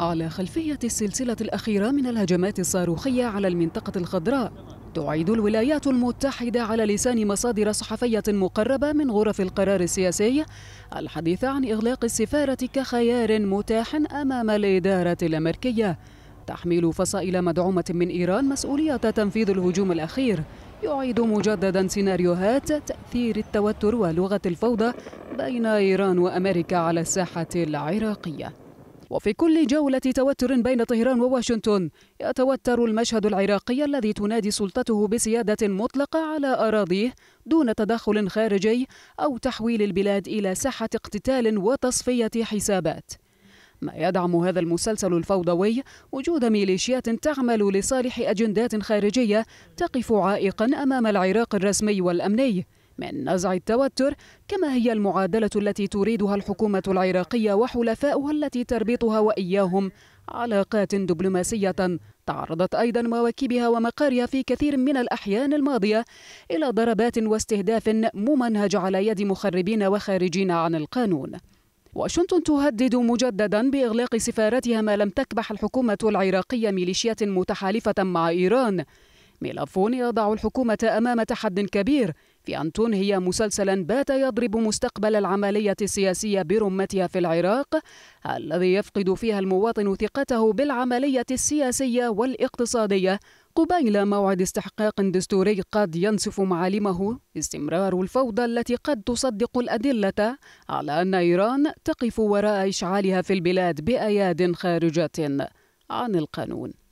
على خلفية السلسلة الأخيرة من الهجمات الصاروخية على المنطقة الخضراء تعيد الولايات المتحدة على لسان مصادر صحفية مقربة من غرف القرار السياسي الحديث عن إغلاق السفارة كخيار متاح أمام الإدارة الأمريكية تحميل فصائل مدعومة من إيران مسؤولية تنفيذ الهجوم الأخير يعيد مجددا سيناريوهات تأثير التوتر ولغة الفوضى بين إيران وأمريكا على الساحة العراقية وفي كل جولة توتر بين طهران وواشنطن يتوتر المشهد العراقي الذي تنادي سلطته بسيادة مطلقة على أراضيه دون تدخل خارجي أو تحويل البلاد إلى ساحة اقتتال وتصفية حسابات ما يدعم هذا المسلسل الفوضوي وجود ميليشيات تعمل لصالح أجندات خارجية تقف عائقا أمام العراق الرسمي والأمني من نزع التوتر كما هي المعادلة التي تريدها الحكومة العراقية وحلفاؤها التي تربطها وإياهم علاقات دبلوماسية تعرضت أيضا مواكبها ومقارها في كثير من الأحيان الماضية إلى ضربات واستهداف ممنهج على يد مخربين وخارجين عن القانون واشنطن تهدد مجددا باغلاق سفارتها ما لم تكبح الحكومه العراقيه ميليشيات متحالفه مع ايران ملف يضع الحكومه امام تحد كبير في أن تنهي مسلسلا بات يضرب مستقبل العملية السياسية برمتها في العراق الذي يفقد فيها المواطن ثقته بالعملية السياسية والاقتصادية قبيل موعد استحقاق دستوري قد ينسف معالمه استمرار الفوضى التي قد تصدق الأدلة على أن إيران تقف وراء إشعالها في البلاد بأياد خارجة عن القانون